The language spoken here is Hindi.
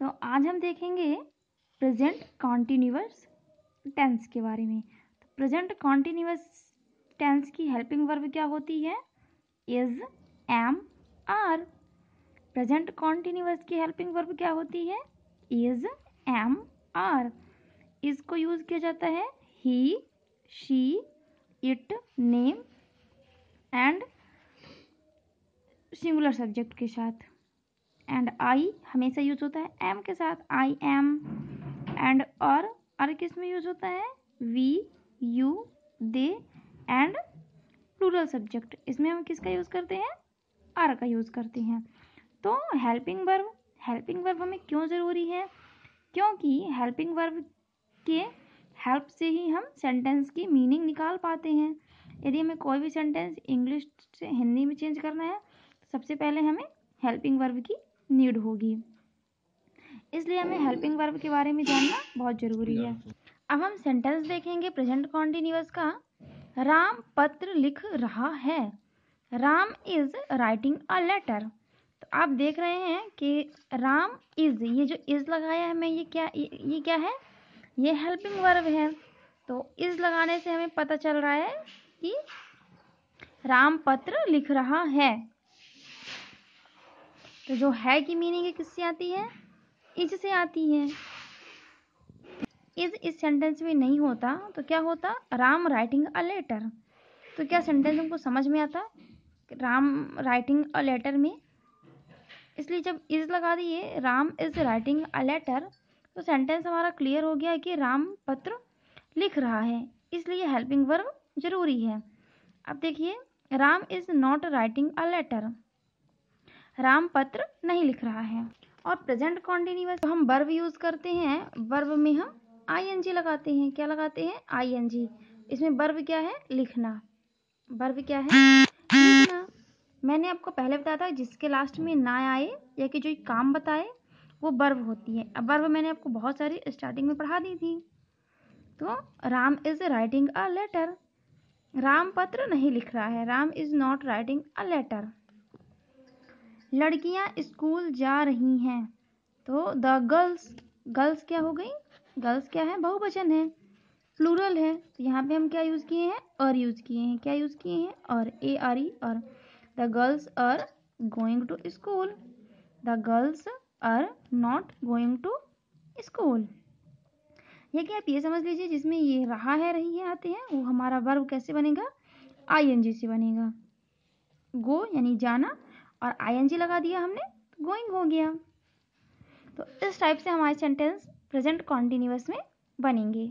तो आज हम देखेंगे प्रेजेंट कॉन्टीन्यूअस टेंस के बारे में तो प्रेजेंट कॉन्टीन्यूअस टेंस की हेल्पिंग वर्ब क्या होती है is am are present continuous की हेल्पिंग वर्ब क्या होती है इज एम आर इसको यूज किया जाता है he she it name and singular subject के साथ एंड आई हमेशा यूज होता है एम के साथ आई एम एंड और और किस में यूज होता है we you they and plural subject इसमें हम किसका यूज़ करते हैं आर का यूज़ करते हैं तो हेल्पिंग वर्ब हेल्पिंग वर्ब हमें क्यों ज़रूरी है क्योंकि हेल्पिंग वर्ब के हेल्प से ही हम सेंटेंस की मीनिंग निकाल पाते हैं यदि हमें कोई भी सेंटेंस इंग्लिश से हिंदी में चेंज करना है तो सबसे पहले हमें हेल्पिंग वर्ब की नीड होगी इसलिए हमें हेल्पिंग वर्ब के बारे में जानना बहुत ज़रूरी है अब हम सेंटेंस देखेंगे प्रेजेंट कॉन्टिन्यूस का राम पत्र लिख रहा है Ram is writing a letter तो आप देख रहे हैं कि राम इज़ ये जो इज़ लगाया है मैं ये क्या ये, ये क्या है ये हेल्पिंग वर्ब है तो इज़ लगाने से हमें पता चल रहा है कि राम पत्र लिख रहा है तो जो है की मीनिंग किससे आती है इज से आती है इज इस सेंटेंस में नहीं होता तो क्या होता राम राइटिंग अ लेटर तो क्या सेंटेंस हमको समझ में आता राम राइटिंग अ लेटर में इसलिए जब इज लगा दिए Ram is writing a letter तो सेंटेंस हमारा क्लियर हो गया कि राम पत्र लिख रहा है इसलिए हेल्पिंग वर्ब जरूरी है अब देखिए Ram is not writing a letter Ram पत्र नहीं लिख रहा है और प्रेजेंट कॉन्टिन्यूस तो हम वर्ब यूज करते हैं वर्ब में हम आईएनजी लगाते हैं क्या लगाते हैं आईएनजी इसमें वर्ब क्या है लिखना वर्ब क्या है लिखना मैंने आपको पहले बताया था जिसके लास्ट में ना आए या कि जो काम बताए वो वर्ब होती है अब वर्ब मैंने आपको बहुत सारी स्टार्टिंग में पढ़ा दी थी तो Ram is writing a letter Ram पत्र नहीं लिख रहा है Ram is not writing a letter लड़कियां स्कूल जा रही हैं तो द गर्ल्स गर्ल्स क्या हो गई गर्ल्स क्या है बहुवचन है प्लूरल है तो यहाँ पे हम क्या यूज़ किए हैं और यूज़ किए हैं क्या यूज़ किए हैं और ए आर ई और the girls are going to school the girls are not going to school ये कि आप ये समझ लीजिए जिसमें ये रहा है रही है आते हैं वो हमारा वर्ब कैसे बनेगा आई एन जी से बनेगा गो यानी जाना और आई लगा दिया हमने तो गोइंग हो गया तो इस टाइप से हमारे सेंटेंस प्रेजेंट कॉन्टिन्यूस में बनेंगे